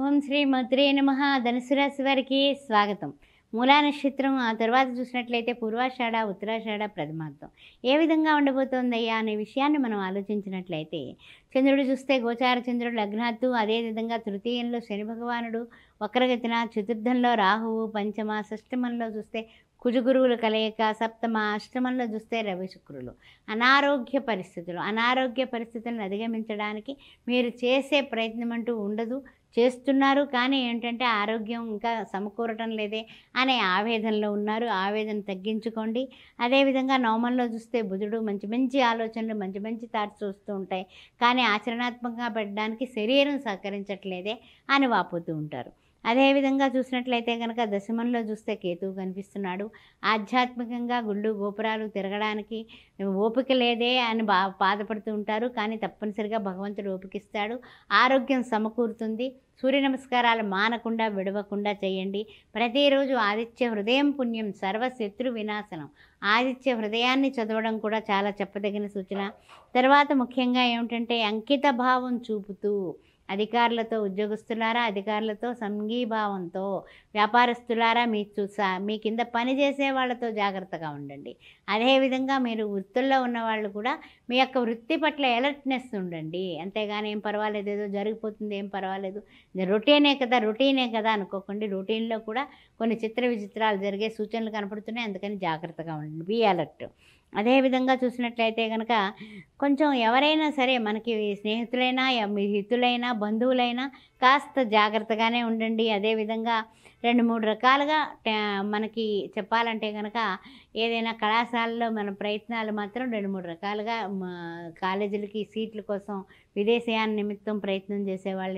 S1: ఓం శ్రీ మధురే నమ ధనుసు రాశి వారికి స్వాగతం మూలా నక్షత్రం ఆ తర్వాత చూసినట్లయితే పూర్వాషాఢ ఉత్తరాషాఢ ప్రథమార్థం ఏ విధంగా ఉండబోతోందయ్యా అనే విషయాన్ని మనం ఆలోచించినట్లయితే చంద్రుడు చూస్తే గోచార చంద్రుడు లగ్నాత్తు అదేవిధంగా తృతీయంలో శని భగవానుడు వక్రగతిన చతుర్థంలో రాహువు పంచమ షష్టమంలో చూస్తే కుజుగురువులు కలయిక సప్తమ అష్టమంలో చూస్తే రవి శుక్రులు అనారోగ్య పరిస్థితులు అనారోగ్య పరిస్థితులను అధిగమించడానికి మీరు చేసే ప్రయత్నం అంటూ ఉండదు చేస్తున్నారు కానీ ఏంటంటే ఆరోగ్యం ఇంకా సమకూరటం లేదే అనే ఆవేదనలో ఉన్నారు ఆవేదన తగ్గించుకోండి అదేవిధంగా నవమంలో చూస్తే బుధుడు మంచి మంచి ఆలోచనలు మంచి మంచి థాట్స్ వస్తూ ఉంటాయి కానీ ఆచరణాత్మకంగా పెట్టడానికి శరీరం సహకరించట్లేదే అని వాపోతూ ఉంటారు అదేవిధంగా చూసినట్లయితే కనుక దశమంలో చూస్తే కేతువు కనిపిస్తున్నాడు ఆధ్యాత్మికంగా గుళ్ళు గోపురాలు తిరగడానికి ఓపిక లేదే అని బా బాధపడుతూ ఉంటారు కానీ తప్పనిసరిగా భగవంతుడు ఓపికిస్తాడు ఆరోగ్యం సమకూరుతుంది సూర్య నమస్కారాలు మానకుండా విడవకుండా చేయండి ప్రతిరోజు ఆదిత్య హృదయం పుణ్యం సర్వశత్రు వినాశనం ఆదిత్య హృదయాన్ని చదవడం కూడా చాలా చెప్పదగిన సూచన తర్వాత ముఖ్యంగా ఏమిటంటే అంకిత భావం చూపుతూ అధికారులతో ఉద్యోగస్తులారా అధికారులతో సంఘీభావంతో వ్యాపారస్తులారా మీ చూసా మీ కింద పనిచేసే వాళ్ళతో జాగ్రత్తగా ఉండండి అదేవిధంగా మీరు వృత్తుల్లో ఉన్న వాళ్ళు కూడా మీ యొక్క వృత్తి పట్ల ఎలర్ట్నెస్ ఉండండి అంతేగాని ఏం పర్వాలేదు ఏదో జరిగిపోతుంది ఏం పర్వాలేదు రొటీనే కదా రొటీనే కదా అనుకోకండి రొటీన్లో కూడా కొన్ని చిత్ర విచిత్రాలు జరిగే సూచనలు కనపడుతున్నాయి అందుకని జాగ్రత్తగా ఉండండి బీ అలర్ట్ అదేవిధంగా చూసినట్లయితే కనుక కొంచెం ఎవరైనా సరే మనకి స్నేహితులైనా మిహితులైనా బంధువులైనా కాస్త జాగ్రత్తగానే ఉండండి అదేవిధంగా రెండు మూడు రకాలుగా మనకి చెప్పాలంటే కనుక ఏదైనా కళాశాలలో మన ప్రయత్నాలు మాత్రం రెండు మూడు రకాలుగా కాలేజీలకి సీట్ల కోసం విదేశయాన నిమిత్తం ప్రయత్నం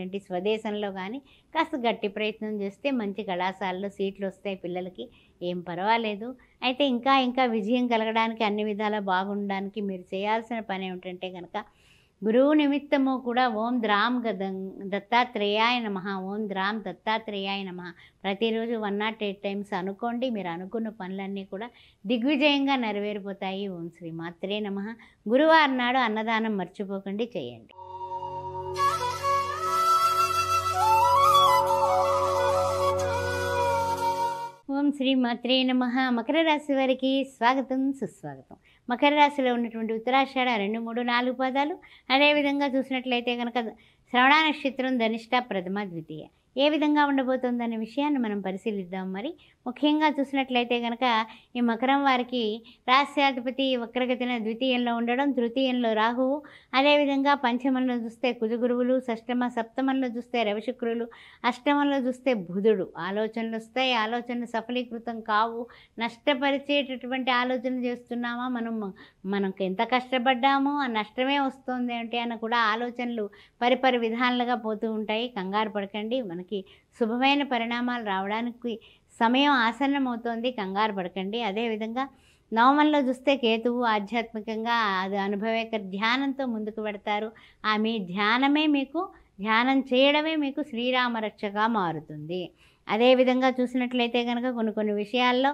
S1: ఏంటి స్వదేశంలో కానీ కాస్త గట్టి ప్రయత్నం చేస్తే మంచి కళాశాలలో సీట్లు వస్తాయి పిల్లలకి ఏం పర్వాలేదు అయితే ఇంకా ఇంకా విజయం కలగడానికి అన్ని విధాలా బాగుండడానికి మీరు చేయాల్సిన పని ఏమిటంటే కనుక గురువు నిమిత్తము కూడా ఓం ద్రామ్ దత్తాత్రేయాయ నమ ఓం ద్రామ్ దత్తాత్రేయాయ నమ ప్రతిరోజు వన్ నాట్ ఎయిట్ టైమ్స్ అనుకోండి మీరు అనుకున్న పనులన్నీ కూడా దిగ్విజయంగా నెరవేరిపోతాయి ఓం శ్రీ మాత్రే నమ గురువారం నాడు అన్నదానం మర్చిపోకండి చేయండి ఓం శ్రీ మాత్రే నమ మకర రాశి వారికి స్వాగతం సుస్వాగతం మకర రాశిలో ఉన్నటువంటి ఉత్తరాషాఢ రెండు మూడు నాలుగు పాదాలు అదేవిధంగా చూసినట్లయితే కనుక శ్రవణ నక్షత్రం ధనిష్ట ప్రథమ ద్వితీయ ఏ విధంగా ఉండబోతోందనే విషయాన్ని మనం పరిశీలిద్దాం మరి ముఖ్యంగా చూసినట్లయితే కనుక ఈ మకరం వారికి రాష్ట్రాధిపతి వక్రగతిన ద్వితీయంలో ఉండడం తృతీయంలో రాహువు అదేవిధంగా పంచమంలో చూస్తే కుజగురువులు షష్టమ సప్తమంలో చూస్తే రవిశుక్రులు అష్టమంలో చూస్తే బుధుడు ఆలోచనలు వస్తాయి ఆలోచనలు సఫలీకృతం కావు నష్టపరిచేటటువంటి ఆలోచన చేస్తున్నామా మనం మనకు ఎంత కష్టపడ్డామో ఆ నష్టమే వస్తుంది అంటే అని కూడా ఆలోచనలు పరిపరి విధాలుగా పోతూ ఉంటాయి కంగారు పడకండి మనకి శుభమైన పరిణామాలు రావడానికి సమయం ఆసన్నమవుతోంది కంగారు పడకండి అదేవిధంగా నవమంలో చూస్తే కేతువు ఆధ్యాత్మికంగా అది అనుభవేక ధ్యానంతో ముందుకు పెడతారు ఆ మీ ధ్యానమే మీకు ధ్యానం చేయడమే మీకు శ్రీరామరక్షగా మారుతుంది అదేవిధంగా చూసినట్లయితే కనుక కొన్ని కొన్ని విషయాల్లో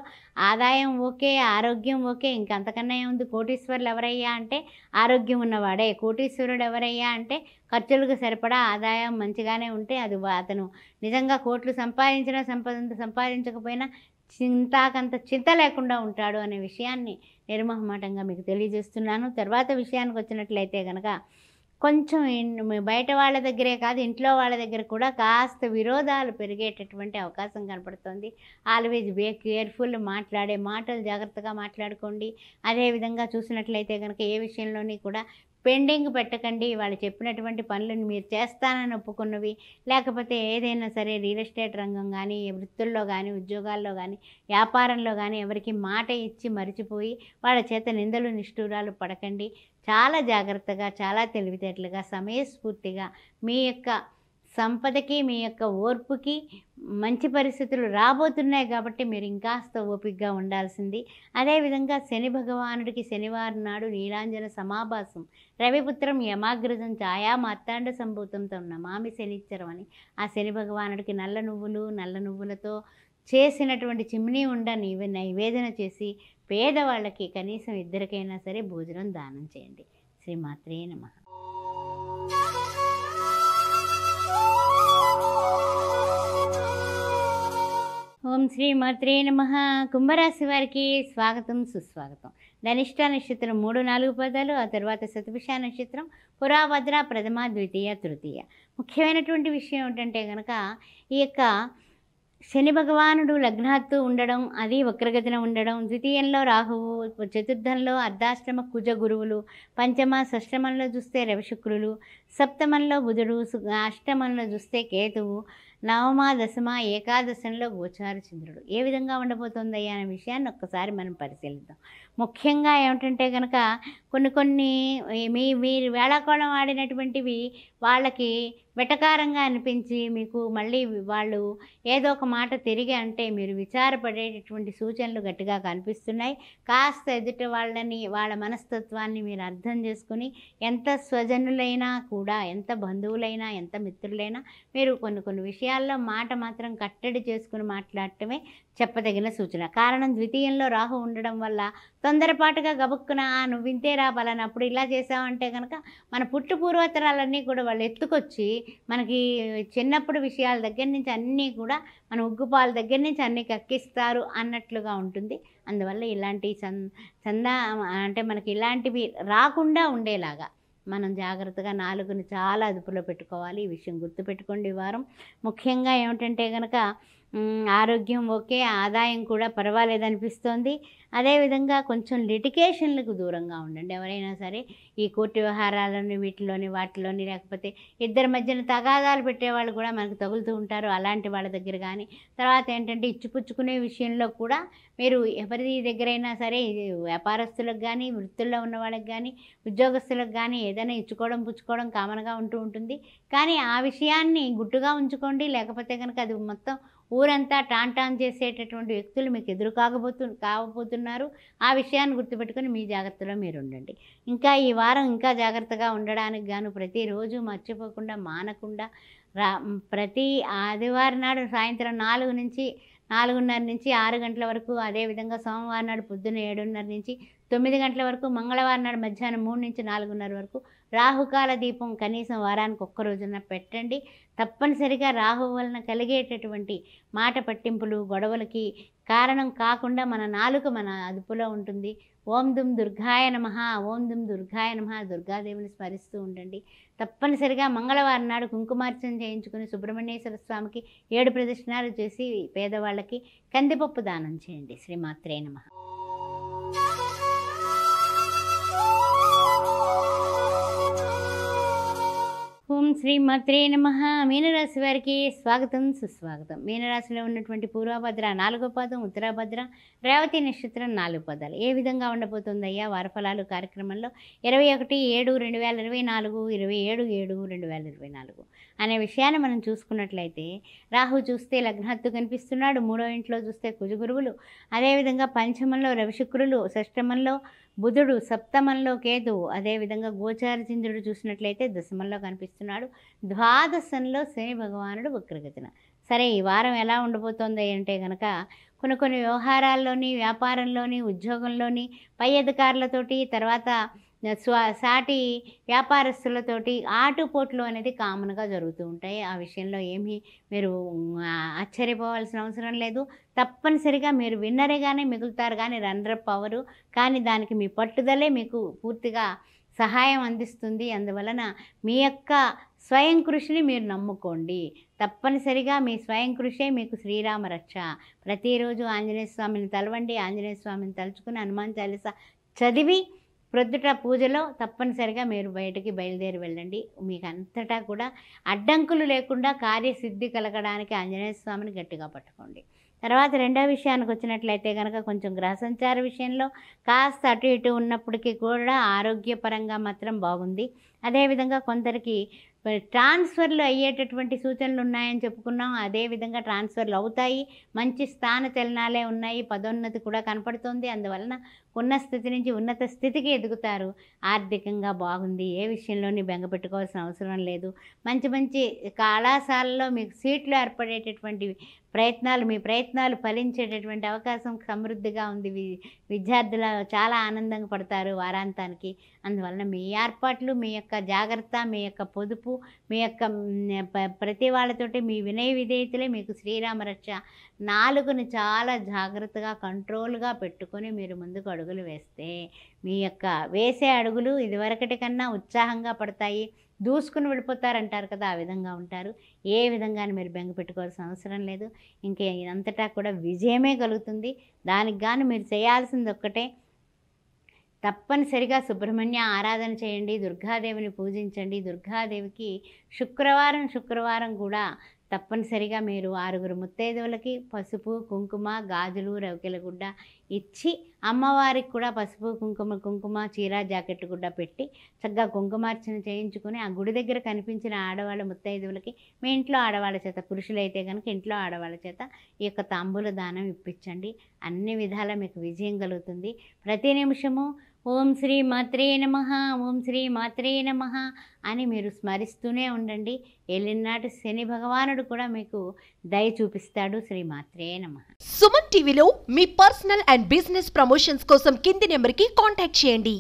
S1: ఆదాయం ఓకే ఆరోగ్యం ఓకే ఇంకంతకన్నా ఏముంది కోటీశ్వరులు ఎవరయ్యా అంటే ఆరోగ్యం ఉన్నవాడే కోటీశ్వరుడు ఎవరయ్యా అంటే ఖర్చులకు సరిపడా ఆదాయం మంచిగానే ఉంటే అది అతను నిజంగా కోట్లు సంపాదించినా సంపద సంపాదించకపోయినా చింతాకంత చింత లేకుండా ఉంటాడు అనే విషయాన్ని నిర్మహమాటంగా మీకు తెలియజేస్తున్నాను తర్వాత విషయానికి వచ్చినట్లయితే కనుక కొంచెం బయట వాళ్ళ దగ్గరే కాదు ఇంట్లో వాళ్ళ దగ్గర కూడా కాస్త విరోధాలు పెరిగేటటువంటి అవకాశం కనపడుతుంది ఆల్వేజ్ బే కేర్ఫుల్ మాట్లాడే మాటలు జాగ్రత్తగా మాట్లాడుకోండి అదేవిధంగా చూసినట్లయితే కనుక ఏ విషయంలోని కూడా పెండింగ్ పెట్టకండి వాళ్ళు చెప్పినటువంటి పనులను మీరు చేస్తానని ఒప్పుకున్నవి లేకపోతే ఏదైనా సరే రియల్ ఎస్టేట్ రంగం కానీ వృత్తుల్లో కానీ ఉద్యోగాల్లో కానీ వ్యాపారంలో కానీ ఎవరికి మాట ఇచ్చి మరిచిపోయి వాళ్ళ చేత నిందలు నిష్ఠూరాలు పడకండి చాలా జాగ్రత్తగా చాలా తెలివితేటలుగా సమయస్ఫూర్తిగా మీ యొక్క సంపదకి మీ యొక్క ఓర్పుకి మంచి పరిస్థితులు రాబోతున్నాయి కాబట్టి మీరు ఇంకాస్త ఓపికగా ఉండాల్సింది అదేవిధంగా శని భగవానుడికి శనివారం నాడు నీలాంజన సమాభాసం రవిపుత్రం యమాగ్రజం ఛాయా మార్తాండ సంభూతంతో నమామి శనిచ్చరం అని ఆ శని భగవానుడికి నల్ల నువ్వులు నల్ల నువ్వులతో చేసినటువంటి చిమ్నీ ఉండ నైవేదన చేసి పేదవాళ్ళకి కనీసం ఇద్దరికైనా సరే భోజనం దానం చేయండి శ్రీమాత్రే నమ ఓం శ్రీ మాత్రే నమ కుంభరాశి వారికి స్వాగతం సుస్వాగతం ధనిష్ట నక్షత్రం మూడు నాలుగు పదాలు ఆ తర్వాత శతభిష నక్షత్రం పురాభద్ర ప్రథమ ద్వితీయ తృతీయ ముఖ్యమైనటువంటి విషయం ఏంటంటే కనుక ఈ యొక్క శని భగవానుడు లగ్నాత్తు ఉండడం అది వక్రగతిన ఉండడం ద్వితీయంలో రాహువు చతుర్థంలో అర్ధాశ్రమ కుజ గురువులు పంచమ షష్టమంలో చూస్తే రవిశుక్రులు సప్తమంలో బుధుడు అష్టమంలో చూస్తే కేతువు నవమ దశమ ఏకాదశంలో గోచారు చంద్రుడు ఏ విధంగా ఉండబోతుందయ్యా అనే విషయాన్ని ఒక్కసారి మనం పరిశీలిద్దాం ముఖ్యంగా ఏమిటంటే కనుక కొన్ని కొన్ని మీ మీరు వేళాకోళం ఆడినటువంటివి వాళ్ళకి వెటకారంగా అనిపించి మీకు మళ్ళీ వాళ్ళు ఏదో ఒక మాట తిరిగి అంటే మీరు విచారపడేటటువంటి సూచనలు గట్టిగా కనిపిస్తున్నాయి కాస్త ఎదుట వాళ్ళని వాళ్ళ మనస్తత్వాన్ని మీరు అర్థం చేసుకుని ఎంత స్వజనులైనా కూడా ఎంత బంధువులైనా ఎంత మిత్రులైనా మీరు కొన్ని కొన్ని విషయాలు విషయాల్లో మాట మాత్రం కట్టడి చేసుకుని మాట్లాడటమే చెప్పదగిన సూచన కారణం ద్వితీయంలో రాహు ఉండడం వల్ల తొందరపాటుగా గబుక్కున నువ్వింతేరా అప్పుడు ఇలా చేసావంటే కనుక మన పుట్టు పూర్వతరాలన్నీ కూడా వాళ్ళు ఎత్తుకొచ్చి మనకి చిన్నప్పుడు విషయాల దగ్గర నుంచి అన్నీ కూడా మన ఉగ్గుపాల దగ్గర నుంచి అన్నీ కక్కిస్తారు అన్నట్లుగా ఉంటుంది అందువల్ల ఇలాంటి చందా అంటే మనకి ఇలాంటివి రాకుండా ఉండేలాగా మనం జాగ్రత్తగా నాలుగుని చాలా అదుపులో పెట్టుకోవాలి ఈ విషయం గుర్తుపెట్టుకోండి వారం ముఖ్యంగా ఏమిటంటే కనుక ఆరోగ్యం ఓకే ఆదాయం కూడా పర్వాలేదు అనిపిస్తోంది అదేవిధంగా కొంచెం లిటికేషన్లకు దూరంగా ఉండండి ఎవరైనా సరే ఈ కోర్టు వ్యవహారాలని వీటిలోని వాటిలోని లేకపోతే ఇద్దరి మధ్యన తగాదాలు పెట్టేవాళ్ళు కూడా మనకు తగులుతూ ఉంటారు అలాంటి వాళ్ళ దగ్గర కానీ తర్వాత ఏంటంటే ఇచ్చిపుచ్చుకునే విషయంలో కూడా మీరు ఎవరి దగ్గరైనా సరే వ్యాపారస్తులకు కానీ వృత్తుల్లో ఉన్న వాళ్ళకి కానీ ఉద్యోగస్తులకు కానీ ఏదైనా ఇచ్చుకోవడం పుచ్చుకోవడం కామన్గా ఉంటూ ఉంటుంది కానీ ఆ విషయాన్ని గుట్టుగా ఉంచుకోండి లేకపోతే కనుక అది మొత్తం ఊరంతా టాన్ టాన్ చేసేటటువంటి వ్యక్తులు మీకు ఎదురు కాకపోతు కాకపోతున్నారు ఆ విషయాన్ని గుర్తుపెట్టుకొని మీ జాగ్రత్తలో మీరు ఉండండి ఇంకా ఈ వారం ఇంకా జాగ్రత్తగా ఉండడానికి గాను ప్రతిరోజు మర్చిపోకుండా మానకుండా రా ప్రతి ఆదివారం నాడు సాయంత్రం నాలుగు నుంచి నాలుగున్నర నుంచి ఆరు గంటల వరకు అదేవిధంగా సోమవారం నాడు పొద్దున్న ఏడున్నర నుంచి తొమ్మిది గంటల వరకు మంగళవారం నాడు మధ్యాహ్నం మూడు నుంచి నాలుగున్నర వరకు రాహుకాల దీపం కనీసం వారానికి ఒక్క రోజున పెట్టండి తప్పనిసరిగా రాహు వలన కలిగేటటువంటి మాట పట్టింపులు గొడవలకి కారణం కాకుండా మన నాలుక మన అదుపులో ఉంటుంది ఓం దుమ్ దుర్గాయ నమ ఓం దుమ్ దుర్గాయ నమ దుర్గాదేవిని స్మరిస్తూ ఉండండి తప్పనిసరిగా మంగళవారం నాడు కుంకుమార్చన చేయించుకుని సుబ్రహ్మణ్యేశ్వర స్వామికి ఏడు ప్రదక్షిణాలు చేసి పేదవాళ్ళకి కందిపప్పు దానం చేయండి శ్రీమాత్రే నమ శ్రీమత్రే నమ మీనరాశి వారికి స్వాగతం సుస్వాగతం మీనరాశిలో ఉన్నటువంటి పూర్వభద్ర నాలుగో పదం ఉత్తరాభద్ర రేవతి నక్షత్రం నాలుగు పదాలు ఏ విధంగా ఉండబోతుందయ్యా వారఫలాలు కార్యక్రమంలో ఇరవై ఒకటి ఏడు రెండు వేల ఇరవై నాలుగు ఇరవై ఏడు ఏడు రెండు వేల ఇరవై నాలుగు అనే విషయాన్ని మనం చూసుకున్నట్లయితే రాహు చూస్తే లగ్నహత్తు కనిపిస్తున్నాడు మూడో ఇంట్లో చూస్తే కుజగురువులు అదేవిధంగా పంచమంలో రవిశుక్రులు షష్టమంలో బుధుడు సప్తమంలో కేతువు అదేవిధంగా గోచారచంద్రుడు చూసినట్లయితే దశమంలో కనిపిస్తున్నాడు ద్వాదశంలో శని భగవానుడు వక్రగతిన సరే ఈ వారం ఎలా ఉండబోతోంది అంటే కనుక కొన్ని కొన్ని వ్యవహారాల్లోని వ్యాపారంలోని ఉద్యోగంలోని పై అధికారులతోటి తర్వాత స్వా సాటి వ్యాపారస్తులతోటి ఆటుపోట్లు అనేది కామన్గా జరుగుతూ ఉంటాయి ఆ విషయంలో ఏమీ మీరు ఆశ్చర్యపోవాల్సిన అవసరం లేదు తప్పనిసరిగా మీరు కానీ మిగులుతారు కానీ రన్నరప్ అవ్వరు కానీ దానికి మీ పట్టుదలే మీకు పూర్తిగా సహాయం అందిస్తుంది అందువలన మీ యొక్క స్వయం కృషిని మీరు నమ్ముకోండి తప్పనిసరిగా మీ స్వయం కృషే మీకు శ్రీరామ రక్ష ప్రతిరోజు ఆంజనేయ స్వామిని తలవండి ఆంజనేయ స్వామిని తలుచుకుని హనుమాన్ చాలీస చదివి ప్రొద్దుట పూజలో తప్పనిసరిగా మీరు బయటికి బయలుదేరి వెళ్ళండి మీకు అంతటా కూడా అడ్డంకులు లేకుండా కార్యసిద్ధి కలగడానికి ఆంజనేయ స్వామిని గట్టిగా పట్టుకోండి తర్వాత రెండో విషయానికి వచ్చినట్లయితే కనుక కొంచెం గ్రహ సంచార విషయంలో కాస్త అటు ఇటు ఉన్నప్పటికీ కూడా ఆరోగ్యపరంగా మాత్రం బాగుంది అదేవిధంగా కొందరికి ట్రాన్స్ఫర్లు అయ్యేటటువంటి సూచనలు ఉన్నాయని చెప్పుకున్నాం అదేవిధంగా ట్రాన్స్ఫర్లు అవుతాయి మంచి స్థాన చలనాలే ఉన్నాయి పదోన్నతి కూడా కనపడుతుంది అందువలన ఉన్న స్థితి నుంచి ఉన్నత స్థితికి ఎదుగుతారు ఆర్థికంగా బాగుంది ఏ విషయంలోని బెంగపెట్టుకోవాల్సిన అవసరం లేదు మంచి మంచి కళాశాలలో మీకు సీట్లు ఏర్పడేటటువంటి ప్రయత్నాలు మీ ప్రయత్నాలు ఫలించేటటువంటి అవకాశం సమృద్ధిగా ఉంది విద్యార్థులు చాలా ఆనందంగా పడతారు వారాంతానికి అందువలన మీ ఏర్పాట్లు మీ యొక్క జాగ్రత్త మీ యొక్క పొదుపు మీ యొక్క ప్రతి వాళ్ళతోటి మీ వినయ విధేయతలే మీకు శ్రీరామరక్ష నాలుగుని చాలా జాగ్రత్తగా కంట్రోల్గా పెట్టుకొని మీరు ముందుకు అడుగు అడుగులు వేస్తే మీ యొక్క వేసే అడుగులు ఇదివరకటి కన్నా ఉత్సాహంగా పడతాయి దూసుకుని వెళ్ళిపోతారంటారు కదా ఆ విధంగా ఉంటారు ఏ విధంగా మీరు బెంగ పెట్టుకోవాల్సిన అవసరం లేదు ఇంకా ఇదంతటా కూడా విజయమే కలుగుతుంది దానికి గాను మీరు చేయాల్సింది ఒక్కటే తప్పనిసరిగా సుబ్రహ్మణ్య ఆరాధన చేయండి దుర్గాదేవిని పూజించండి దుర్గాదేవికి శుక్రవారం శుక్రవారం కూడా తప్పనిసరిగా మీరు ఆరుగురు ముత్తైదువులకి పసుపు కుంకుమ గాజులు రవికెల గుడ్డ ఇచ్చి అమ్మవారికి కూడా పసుపు కుంకుమ కుంకుమ చీర జాకెట్ గుడ్డ పెట్టి చక్కగా కుంకుమార్చన చేయించుకుని ఆ గుడి దగ్గర కనిపించిన ఆడవాళ్ళ ముత్తైదువులకి మీ ఇంట్లో ఆడవాళ్ళ చేత పురుషులైతే కనుక ఇంట్లో ఆడవాళ్ళ చేత ఈ యొక్క తాంబూల దానం ఇప్పించండి అన్ని విధాల మీకు విజయం కలుగుతుంది ప్రతి నిమిషము ఓం శ్రీ మాత్రే నమ ఓం శ్రీ మాత్రే నమ అని మీరు స్మరిస్తూనే ఉండండి ఎల్లినాటి శని భగవానుడు కూడా మీకు దయ చూపిస్తాడు శ్రీ మాత్రే నమ సుమన్ టీవీలో మీ పర్సనల్ అండ్ బిజినెస్ ప్రమోషన్స్ కోసం కింది నెంబర్కి కాంటాక్ట్ చేయండి